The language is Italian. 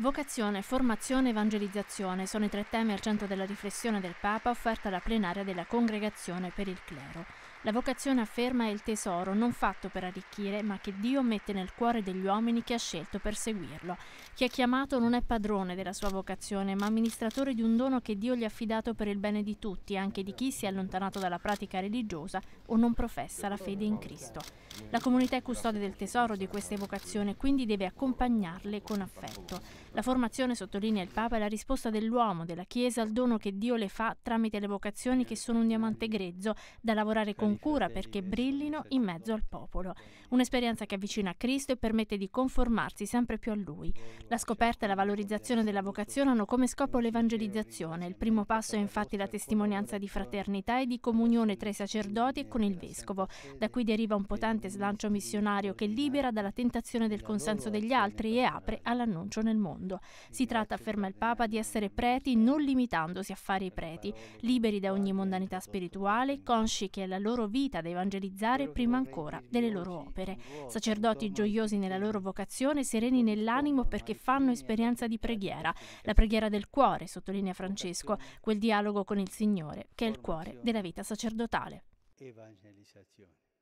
Vocazione, formazione, e evangelizzazione sono i tre temi al centro della riflessione del Papa offerta alla plenaria della Congregazione per il Clero. La vocazione afferma è il tesoro non fatto per arricchire, ma che Dio mette nel cuore degli uomini che ha scelto per seguirlo. Chi è chiamato non è padrone della sua vocazione, ma amministratore di un dono che Dio gli ha affidato per il bene di tutti, anche di chi si è allontanato dalla pratica religiosa o non professa la fede in Cristo. La comunità è custode del tesoro di queste vocazioni, quindi deve accompagnarle con affetto. La formazione, sottolinea il Papa, è la risposta dell'uomo, della Chiesa, al dono che Dio le fa tramite le vocazioni che sono un diamante grezzo, da lavorare con cura perché brillino in mezzo al popolo. Un'esperienza che avvicina a Cristo e permette di conformarsi sempre più a Lui. La scoperta e la valorizzazione della vocazione hanno come scopo l'evangelizzazione. Il primo passo è infatti la testimonianza di fraternità e di comunione tra i sacerdoti e con il Vescovo. Da qui deriva un potente slancio missionario che libera dalla tentazione del consenso degli altri e apre all'annuncio nel mondo mondo. Si tratta, afferma il Papa, di essere preti non limitandosi a fare i preti, liberi da ogni mondanità spirituale, consci che è la loro vita da evangelizzare prima ancora delle loro opere. Sacerdoti gioiosi nella loro vocazione, sereni nell'animo perché fanno esperienza di preghiera, la preghiera del cuore, sottolinea Francesco, quel dialogo con il Signore che è il cuore della vita sacerdotale. Evangelizzazione.